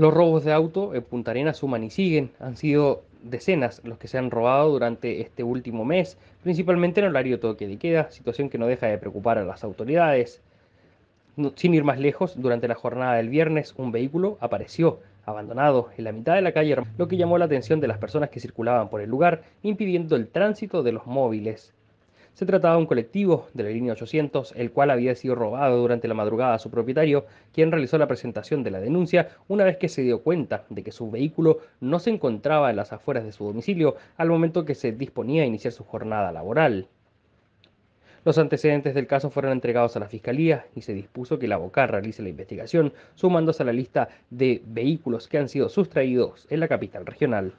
Los robos de auto en Punta Arenas suman y siguen. Han sido decenas los que se han robado durante este último mes, principalmente en horario toque de queda, situación que no deja de preocupar a las autoridades. sin ir más lejos, durante la jornada del viernes un vehículo apareció abandonado en la mitad de la calle, lo que llamó la atención de las personas que circulaban por el lugar, impidiendo el tránsito de los móviles. Se trataba de un colectivo de la línea 800, el cual había sido robado durante la madrugada a su propietario, quien realizó la presentación de la denuncia una vez que se dio cuenta de que su vehículo no se encontraba en las afueras de su domicilio al momento que se disponía a iniciar su jornada laboral. Los antecedentes del caso fueron entregados a la Fiscalía y se dispuso que la BOCA realice la investigación, sumándose a la lista de vehículos que han sido sustraídos en la capital regional.